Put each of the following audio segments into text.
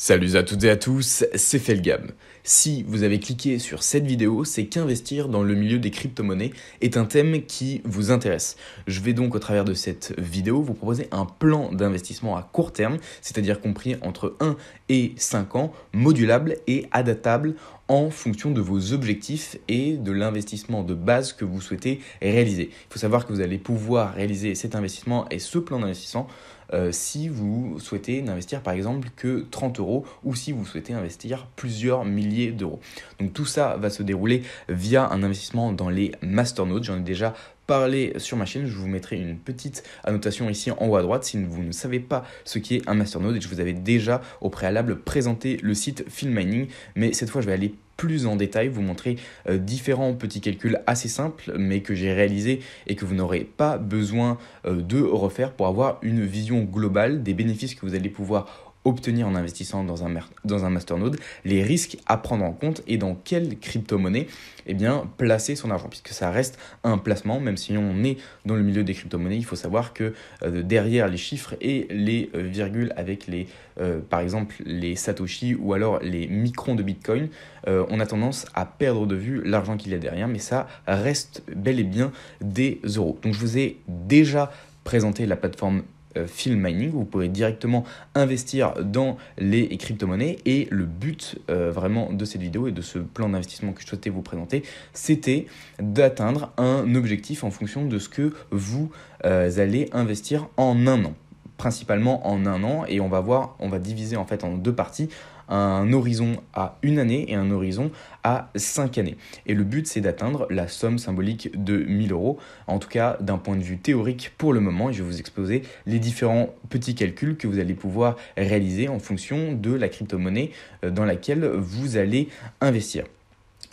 Salut à toutes et à tous, c'est Felgam. Si vous avez cliqué sur cette vidéo, c'est qu'investir dans le milieu des crypto-monnaies est un thème qui vous intéresse. Je vais donc au travers de cette vidéo vous proposer un plan d'investissement à court terme, c'est-à-dire compris entre 1 et 5 ans, modulable et adaptable en fonction de vos objectifs et de l'investissement de base que vous souhaitez réaliser. Il faut savoir que vous allez pouvoir réaliser cet investissement et ce plan d'investissement euh, si vous souhaitez n'investir par exemple que 30 euros ou si vous souhaitez investir plusieurs milliers d'euros. Donc tout ça va se dérouler via un investissement dans les masternodes. J'en ai déjà parlé sur ma chaîne. Je vous mettrai une petite annotation ici en haut à droite si vous ne savez pas ce qu'est un masternode et je vous avais déjà au préalable présenté le site Film Mining mais cette fois je vais aller plus en détail, vous montrer euh, différents petits calculs assez simples mais que j'ai réalisés et que vous n'aurez pas besoin euh, de refaire pour avoir une vision globale des bénéfices que vous allez pouvoir obtenir en investissant dans un, dans un masternode, les risques à prendre en compte et dans quelle crypto-monnaie eh bien, placer son argent, puisque ça reste un placement, même si on est dans le milieu des crypto-monnaies, il faut savoir que euh, derrière les chiffres et les euh, virgules avec les, euh, par exemple, les Satoshi ou alors les microns de Bitcoin, on a tendance à perdre de vue l'argent qu'il y a derrière, mais ça reste bel et bien des euros. Donc je vous ai déjà présenté la plateforme euh, film Mining, vous pouvez directement investir dans les crypto-monnaies et le but euh, vraiment de cette vidéo et de ce plan d'investissement que je souhaitais vous présenter, c'était d'atteindre un objectif en fonction de ce que vous euh, allez investir en un an principalement en un an et on va voir, on va diviser en fait en deux parties un horizon à une année et un horizon à cinq années. Et le but, c'est d'atteindre la somme symbolique de 1000 euros, en tout cas d'un point de vue théorique pour le moment. Et je vais vous exposer les différents petits calculs que vous allez pouvoir réaliser en fonction de la crypto-monnaie euh, dans laquelle vous allez investir.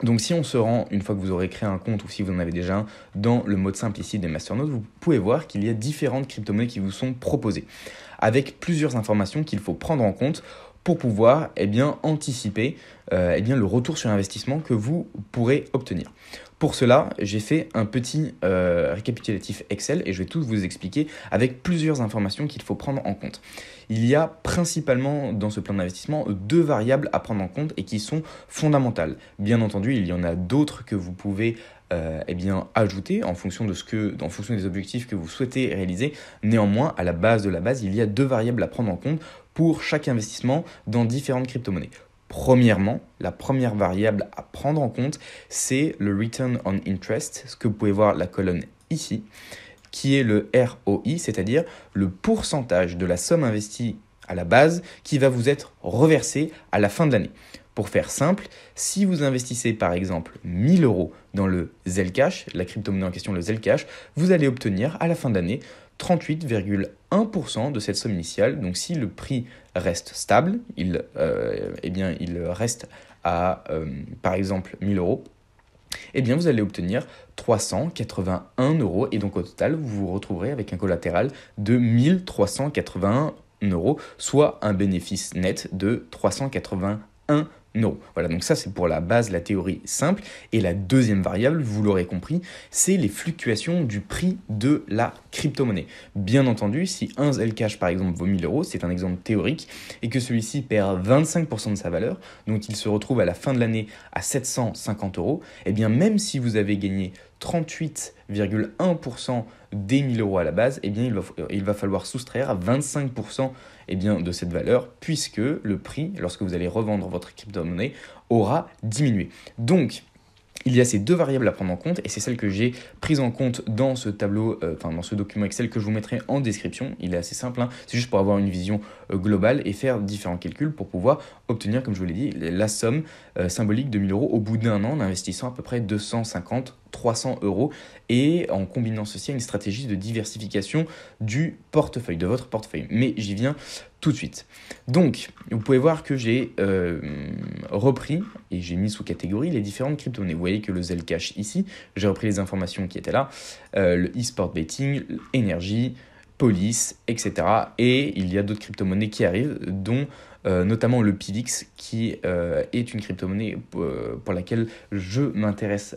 Donc si on se rend, une fois que vous aurez créé un compte ou si vous en avez déjà un, dans le mode simple ici des masternodes, vous pouvez voir qu'il y a différentes crypto-monnaies qui vous sont proposées, avec plusieurs informations qu'il faut prendre en compte pour pouvoir eh bien, anticiper euh, eh bien, le retour sur investissement que vous pourrez obtenir. Pour cela, j'ai fait un petit euh, récapitulatif Excel et je vais tout vous expliquer avec plusieurs informations qu'il faut prendre en compte. Il y a principalement dans ce plan d'investissement deux variables à prendre en compte et qui sont fondamentales. Bien entendu, il y en a d'autres que vous pouvez euh, eh bien, ajouter en fonction, de ce que, en fonction des objectifs que vous souhaitez réaliser. Néanmoins, à la base de la base, il y a deux variables à prendre en compte pour chaque investissement dans différentes crypto-monnaies. Premièrement, la première variable à prendre en compte, c'est le return on interest, ce que vous pouvez voir la colonne ici, qui est le ROI, c'est-à-dire le pourcentage de la somme investie à la base qui va vous être reversé à la fin de l'année. Pour faire simple, si vous investissez par exemple 1000 euros dans le Zelcash, la crypto-monnaie en question, le Zelcash, vous allez obtenir à la fin de l'année 38,1% de cette somme initiale. Donc si le prix reste stable, il, euh, eh bien, il reste à, euh, par exemple, 1000 euros, eh bien, vous allez obtenir 381 euros. Et donc, au total, vous vous retrouverez avec un collatéral de 1381 euros, soit un bénéfice net de 381 euros non, Voilà, donc ça c'est pour la base, la théorie simple. Et la deuxième variable, vous l'aurez compris, c'est les fluctuations du prix de la crypto-monnaie. Bien entendu, si un Cash, par exemple vaut 1000 euros, c'est un exemple théorique, et que celui-ci perd 25% de sa valeur, donc il se retrouve à la fin de l'année à 750 euros, et eh bien même si vous avez gagné 38,1% des 1000 euros à la base, eh bien il va, il va falloir soustraire à 25% eh bien, de cette valeur, puisque le prix, lorsque vous allez revendre votre crypto-monnaie, aura diminué. Donc, il y a ces deux variables à prendre en compte et c'est celle que j'ai prise en compte dans ce tableau, euh, enfin dans ce document Excel que je vous mettrai en description. Il est assez simple, hein. c'est juste pour avoir une vision euh, globale et faire différents calculs pour pouvoir obtenir, comme je vous l'ai dit, la somme euh, symbolique de 1000 euros au bout d'un an en investissant à peu près 250 300 euros et en combinant ceci à une stratégie de diversification du portefeuille, de votre portefeuille. Mais j'y viens tout de suite. Donc, vous pouvez voir que j'ai euh, repris et j'ai mis sous catégorie les différentes crypto-monnaies. Vous voyez que le Zelle ici, j'ai repris les informations qui étaient là, euh, le e-sport betting, énergie, police, etc. Et il y a d'autres crypto-monnaies qui arrivent, dont euh, notamment le PIVX, qui est une crypto-monnaie pour, laquelle je m'intéresse,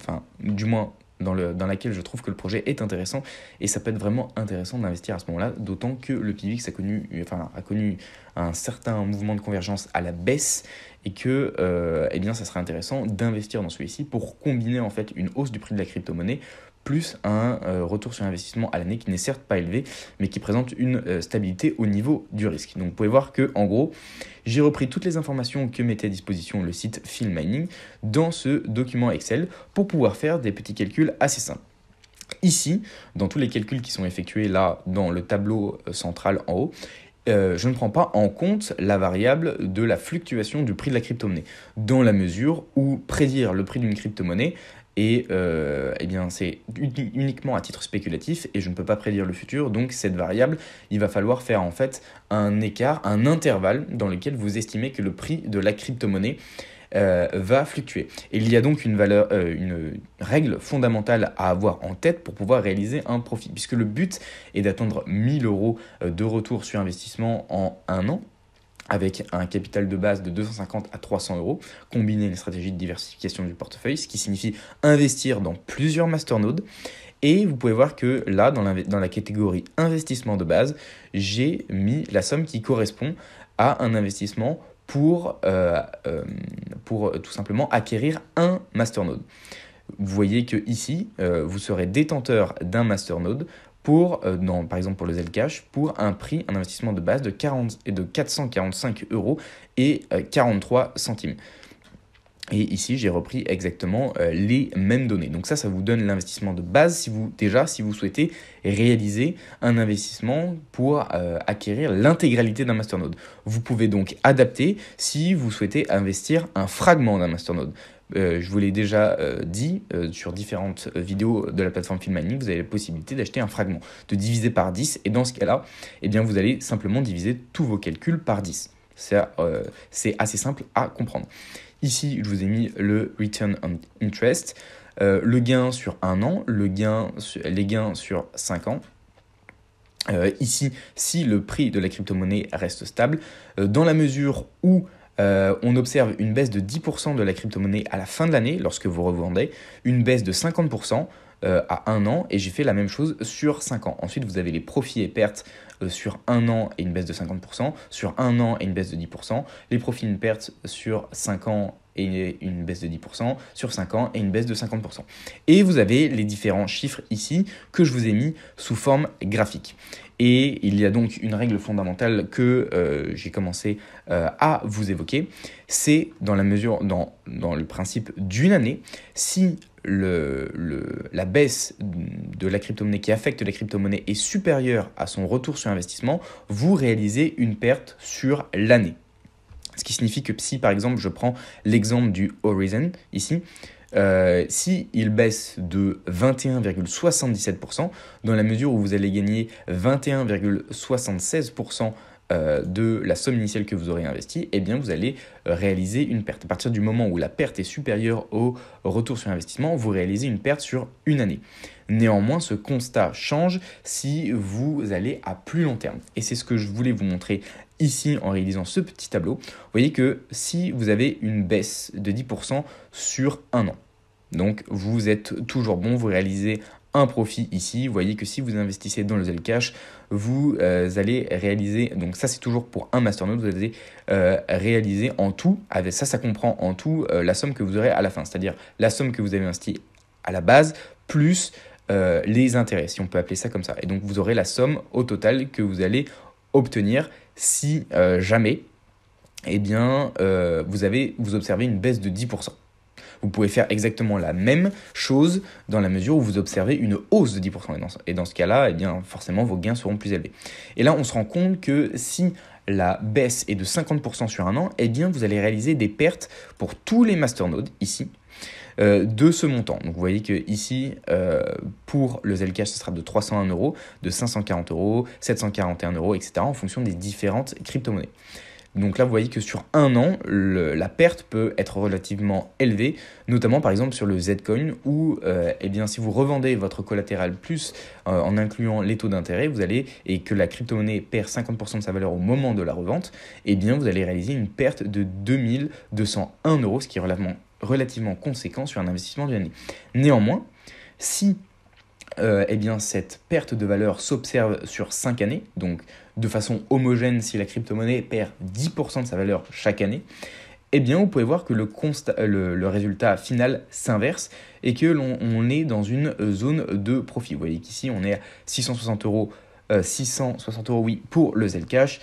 enfin, du moins, dans, le, dans laquelle je trouve que le projet est intéressant et ça peut être vraiment intéressant d'investir à ce moment-là, d'autant que le PIVX a connu, enfin, a connu un certain mouvement de convergence à la baisse et que euh, eh bien, ça serait intéressant d'investir dans celui-ci pour combiner en fait une hausse du prix de la crypto-monnaie plus un euh, retour sur investissement à l'année qui n'est certes pas élevé, mais qui présente une euh, stabilité au niveau du risque. Donc vous pouvez voir que, en gros, j'ai repris toutes les informations que mettait à disposition le site Mining dans ce document Excel pour pouvoir faire des petits calculs assez simples. Ici, dans tous les calculs qui sont effectués là dans le tableau euh, central en haut, je ne prends pas en compte la variable de la fluctuation du prix de la crypto-monnaie, dans la mesure où prédire le prix d'une crypto-monnaie et euh, eh bien, c'est uniquement à titre spéculatif et je ne peux pas prédire le futur. Donc, cette variable, il va falloir faire en fait un écart, un intervalle dans lequel vous estimez que le prix de la crypto-monnaie euh, va fluctuer. Et il y a donc une, valeur, euh, une règle fondamentale à avoir en tête pour pouvoir réaliser un profit, puisque le but est d'atteindre 1000 euros de retour sur investissement en un an avec un capital de base de 250 à 300 euros, combiner une stratégie de diversification du portefeuille, ce qui signifie investir dans plusieurs masternodes. Et vous pouvez voir que là, dans la, catégorie investissement de base, j'ai mis la somme qui correspond à un investissement pour, euh, euh, euh, tout simplement acquérir un masternode. Vous voyez que ici, vous serez détenteur d'un masternode euh, par exemple pour le Zelcash, pour un prix, un investissement de base de, 40, de 445 euros et 43 euh, centimes. Et ici, j'ai repris exactement euh, les mêmes données. Donc ça, ça vous donne l'investissement de base si vous, déjà, si vous souhaitez réaliser un investissement pour acquérir l'intégralité d'un masternode. Vous pouvez donc adapter si vous souhaitez investir un fragment d'un masternode. Euh, je vous l'ai déjà euh, dit euh, sur différentes vidéos de la plateforme Filmanic, vous avez la possibilité d'acheter un fragment, de diviser par 10, et dans ce cas-là, eh bien, vous allez simplement diviser tous vos calculs par 10. C'est assez simple à comprendre. Ici, je vous ai mis le return on interest, le gain sur un an, le gain les gains sur 5 ans, ici, si le prix de la crypto-monnaie reste stable, dans la mesure où euh, on observe une baisse de 10% de la crypto-monnaie à la fin de l'année lorsque vous revendez, une baisse de 50% euh, à un an et j'ai fait la même chose sur 5 ans. Ensuite, vous avez les profits et pertes euh, sur un an et une baisse de 50%, sur un an et une baisse de 10%, les profits et pertes sur 5 ans et une baisse de 10%, sur 5 ans et une baisse de 50%. Et vous avez les différents chiffres ici que je vous ai mis sous forme graphique. Et il y a donc une règle fondamentale que euh, j'ai commencé euh, à vous évoquer, c'est dans la mesure, dans, le principe d'une année, si la baisse de la crypto-monnaie qui affecte la crypto-monnaie est supérieure à son retour sur investissement, vous réalisez une perte sur l'année. Ce qui signifie que si, par exemple, je prends l'exemple du Horizon ici, s'il euh, si il baisse de 21,77%, dans la mesure où vous allez gagner 21,76% euh, de la somme initiale que vous aurez investie, eh bien vous allez euh, réaliser une perte. À partir du moment où la perte est supérieure au retour sur investissement, vous réalisez une perte sur une année. Néanmoins, ce constat change si vous allez à plus long terme. Et c'est ce que je voulais vous montrer ici en réalisant ce petit tableau, vous voyez que si vous avez une baisse de 10% sur un an, donc vous êtes toujours bon, vous réalisez un profit ici. Vous voyez que si vous investissez dans le Zelle Cash, vous euh, allez réaliser, donc ça c'est toujours pour un masternode, vous allez euh, réaliser en tout, avec ça ça comprend en tout euh, la somme que vous aurez à la fin, c'est-à-dire la somme que vous avez investi à la base, plus les intérêts, si on peut appeler ça comme ça. Et donc vous aurez la somme au total que vous allez obtenir si euh, jamais et eh bien, euh, vous, avez, vous observez une baisse de 10%. Vous pouvez faire exactement la même chose dans la mesure où vous observez une hausse de 10%. Et dans, ce cas-là, eh bien, forcément, vos gains seront plus élevés. Et là, on se rend compte que si la baisse est de 50% sur un an, et eh bien, vous allez réaliser des pertes pour tous les masternodes ici, euh, de ce montant. Donc vous voyez que ici, euh, pour le Zcash, ce sera de 301 euros, de 540 euros, 741 euros, etc. en fonction des différentes crypto-monnaies. Donc là, vous voyez que sur un an, la perte peut être relativement élevée, notamment par exemple sur le Zcoin, où euh, eh bien, si vous revendez votre collatéral plus en incluant les taux d'intérêt, vous allez et que la crypto-monnaie perd 50% de sa valeur au moment de la revente, et eh bien, vous allez réaliser une perte de 2201 euros, ce qui est relativement relativement conséquent sur un investissement d'une année. Néanmoins, si euh, eh bien, cette perte de valeur s'observe sur 5 années, donc de façon homogène si la crypto-monnaie perd 10% de sa valeur chaque année, eh bien, vous pouvez voir que le, le, résultat final s'inverse et que l'on est dans une euh, zone de profit. Vous voyez qu'ici, on est à 660 euros, 660 euh, euros, oui, pour le Zelcash.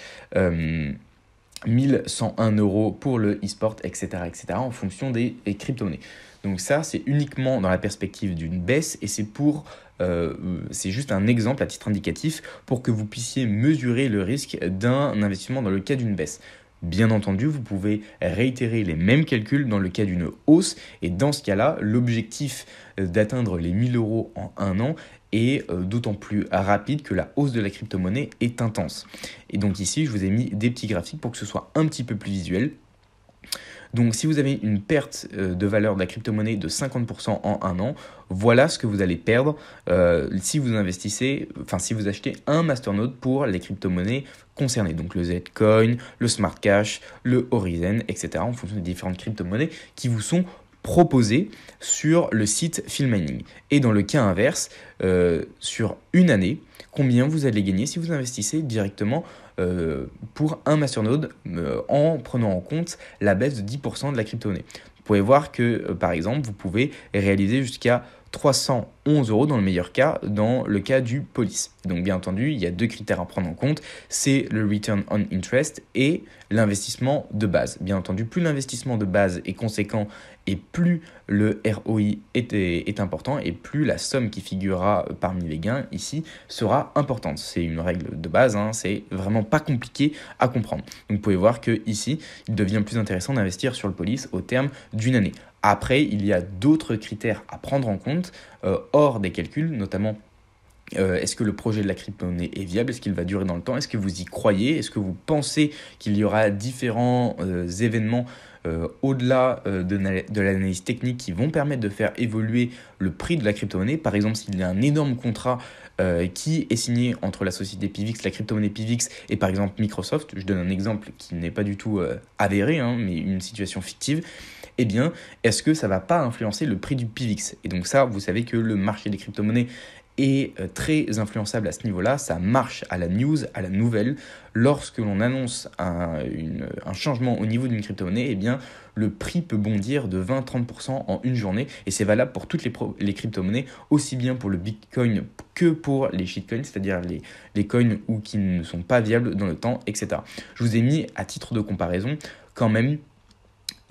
1101 euros pour le e-sport, etc., etc., en fonction des, crypto-monnaies. Donc ça, c'est uniquement dans la perspective d'une baisse et c'est pour euh, c'est juste un exemple à titre indicatif pour que vous puissiez mesurer le risque d'un investissement dans le cas d'une baisse. Bien entendu, vous pouvez réitérer les mêmes calculs dans le cas d'une hausse et dans ce cas-là, l'objectif d'atteindre les 1000 euros en un an et euh, d'autant plus rapide que la hausse de la crypto-monnaie est intense. Et donc ici, je vous ai mis des petits graphiques pour que ce soit un petit peu plus visuel. Donc si vous avez une perte euh, de valeur de la crypto-monnaie de 50% en un an, voilà ce que vous allez perdre euh, si vous investissez, enfin si vous achetez un masternode pour les crypto-monnaies concernées. Donc le Zcoin, le Smart Cash, le Horizon, etc. en fonction des différentes crypto-monnaies qui vous sont proposé sur le site Filmining Et dans le cas inverse, euh, sur une année, combien vous allez gagner si vous investissez directement euh, pour un masternode euh, en prenant en compte la baisse de 10% de la crypto Vous pouvez voir que, par exemple, vous pouvez réaliser jusqu'à 311 euros dans le meilleur cas, dans le cas du police. Donc bien entendu, il y a deux critères à prendre en compte, c'est le return on interest et l'investissement de base. Bien entendu, plus l'investissement de base est conséquent et plus le ROI est, important et plus la somme qui figurera parmi les gains ici sera importante. C'est une règle de base, hein. c'est vraiment pas compliqué à comprendre. Donc vous pouvez voir que ici, il devient plus intéressant d'investir sur le police au terme d'une année. Après, il y a d'autres critères à prendre en compte euh, hors des calculs, notamment euh, est-ce que le projet de la crypto-monnaie est viable Est-ce qu'il va durer dans le temps Est-ce que vous y croyez Est-ce que vous pensez qu'il y aura différents euh, événements au-delà de, de l'analyse technique qui vont permettre de faire évoluer le prix de la crypto-monnaie Par exemple, s'il y a un énorme contrat euh, qui est signé entre la société Pivix, la crypto-monnaie Pivix et par exemple Microsoft, je donne un exemple qui n'est pas du tout euh, avéré, hein, mais une situation fictive, eh bien, est-ce que ça va pas influencer le prix du Pivix Et donc ça, vous savez que le marché des crypto-monnaies est euh, très influençable à ce niveau-là, ça marche à la news, à la nouvelle. Lorsque l'on annonce un, changement au niveau d'une crypto-monnaie, eh bien, le prix peut bondir de 20-30% en une journée, et c'est valable pour toutes les, crypto-monnaies, aussi bien pour le Bitcoin que pour les shitcoins, c'est-à-dire les, coins ou qui ne sont pas viables dans le temps, etc. Je vous ai mis à titre de comparaison quand même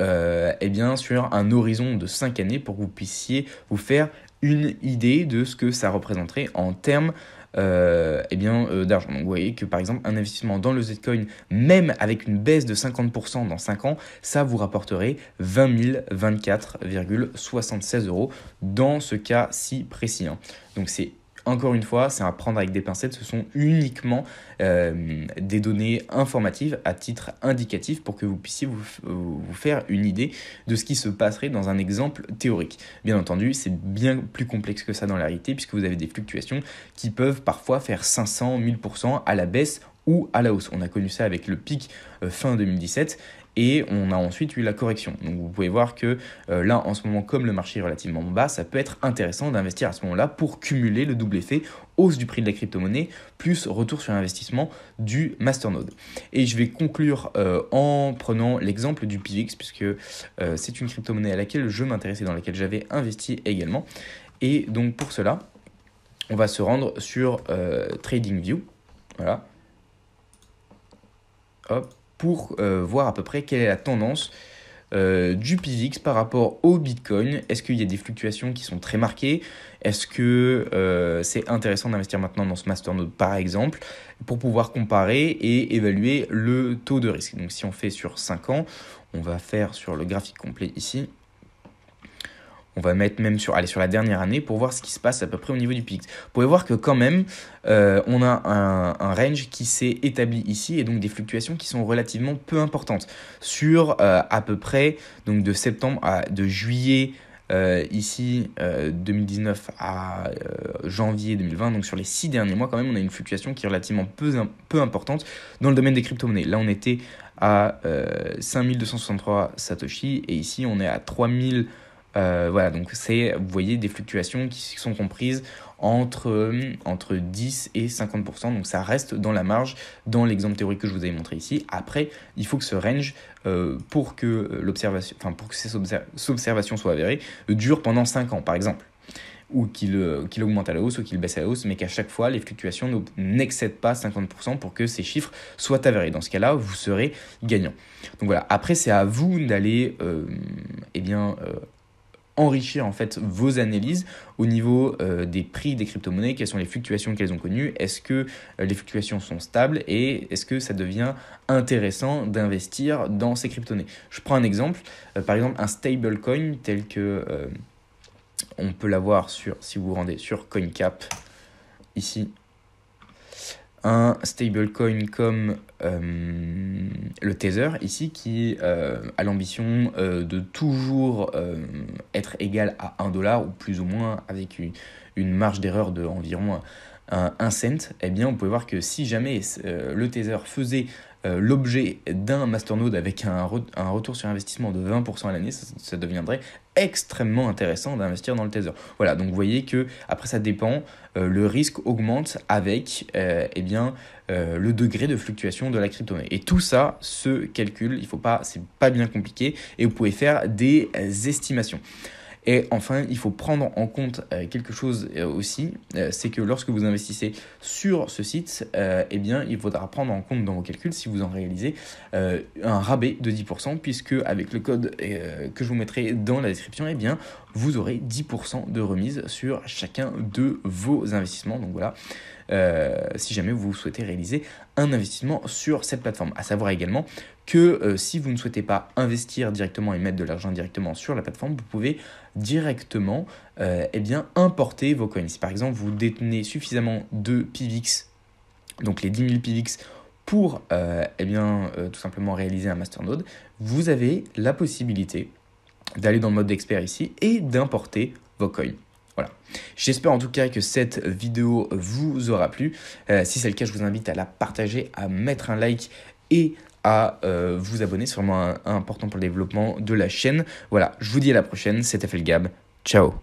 euh, eh bien, sur un horizon de 5 années pour que vous puissiez vous faire une idée de ce que ça représenterait en termes euh, eh bien, euh, d'argent. Donc vous voyez que par exemple un investissement dans le Zcoin, même avec une baisse de 50% dans 5 ans, ça vous rapporterait 20 024,76 euros dans ce cas si précis. Hein. Donc c'est encore une fois, c'est à prendre avec des pincettes, ce sont uniquement euh, des données informatives à titre indicatif pour que vous puissiez vous, faire une idée de ce qui se passerait dans un exemple théorique. Bien entendu, c'est bien plus complexe que ça dans la réalité puisque vous avez des fluctuations qui peuvent parfois faire 500, 1000% à la baisse ou à la hausse. On a connu ça avec le pic euh, fin 2017 et on a ensuite eu la correction. Donc vous pouvez voir que euh, là, en ce moment, comme le marché est relativement bas, ça peut être intéressant d'investir à ce moment-là pour cumuler le double effet hausse du prix de la crypto-monnaie plus retour sur investissement du masternode. Et je vais conclure euh, en prenant l'exemple du PIVX puisque euh, c'est une crypto-monnaie à laquelle je m'intéressais, dans laquelle j'avais investi également. Et donc pour cela, on va se rendre sur TradingView. Voilà. Hop pour euh, voir à peu près quelle est la tendance euh, du PIVX par rapport au Bitcoin. Est-ce qu'il y a des fluctuations qui sont très marquées Est-ce que euh, c'est intéressant d'investir maintenant dans ce masternode par exemple pour pouvoir comparer et évaluer le taux de risque Donc si on fait sur 5 ans, on va faire sur le graphique complet ici, on va mettre même sur, allez, sur la dernière année pour voir ce qui se passe à peu près au niveau du pic. Vous pouvez voir que quand même, euh, on a un, range qui s'est établi ici et donc des fluctuations qui sont relativement peu importantes sur euh, à peu près donc de septembre à de juillet. Euh, ici 2019 à janvier 2020, donc sur les six derniers mois quand même, on a une fluctuation qui est relativement peu, peu importante dans le domaine des crypto-monnaies. Là, on était à 5263 Satoshi et ici, on est à 3000. Euh, voilà, donc c'est, vous voyez, des fluctuations qui sont comprises entre, entre 10 et 50%, donc ça reste dans la marge, dans l'exemple théorique que je vous avais montré ici. Après, il faut que ce range, euh, pour, que euh, l'observation, enfin, pour que ces observations soient avérées, dure pendant 5 ans, par exemple ou qu'il qu'il augmente à la hausse ou qu'il baisse à la hausse, mais qu'à chaque fois, les fluctuations n'excèdent pas 50% pour que ces chiffres soient avérés. Dans ce cas-là, vous serez gagnant. Donc voilà, après, c'est à vous d'aller euh, eh bien, enrichir en fait vos analyses au niveau euh, des prix des crypto-monnaies, quelles sont les fluctuations qu'elles ont connues, est-ce que euh, les fluctuations sont stables et est-ce que ça devient intéressant d'investir dans ces crypto-monnaies. Je prends un exemple, euh, par exemple un stablecoin tel que on peut l'avoir sur, si vous vous rendez sur CoinCap, ici, un stablecoin comme le taser ici qui euh, a l'ambition euh, de toujours euh, être égal à 1 dollar ou plus ou moins avec une, marge d'erreur de environ 1 cent, eh bien on pouvait voir que si jamais le taser faisait euh, l'objet d'un masternode avec un, un, retour sur investissement de 20% à l'année, ça, deviendrait extrêmement intéressant d'investir dans le Tether. Voilà, donc vous voyez que après ça dépend, euh, le risque augmente avec euh, eh bien, le degré de fluctuation de la crypto Et tout ça se calcule, il faut pas, c'est pas bien compliqué, et vous pouvez faire des estimations. Et enfin, il faut prendre en compte euh, quelque chose euh, aussi, euh, c'est que lorsque vous investissez sur ce site, eh bien, il faudra prendre en compte dans vos calculs, si vous en réalisez, un rabais de 10%, puisque avec le code que je vous mettrai dans la description, eh bien, vous aurez 10% de remise sur chacun de vos investissements. Donc voilà, euh, si jamais vous souhaitez réaliser un investissement sur cette plateforme. À savoir également que euh, si vous ne souhaitez pas investir directement et mettre de l'argent directement sur la plateforme, vous pouvez directement euh, eh bien, importer vos coins. Si par exemple vous détenez suffisamment de PIVX, donc les 10 000 PIVX pour eh bien, tout simplement réaliser un masternode, vous avez la possibilité d'aller dans le mode expert ici et d'importer vos coins. Voilà. J'espère en tout cas que cette vidéo vous aura plu. Euh, si c'est le cas, je vous invite à la partager, à mettre un like et à euh, vous abonner. C'est vraiment important pour le développement de la chaîne. Voilà, je vous dis à la prochaine. C'était Gab. Ciao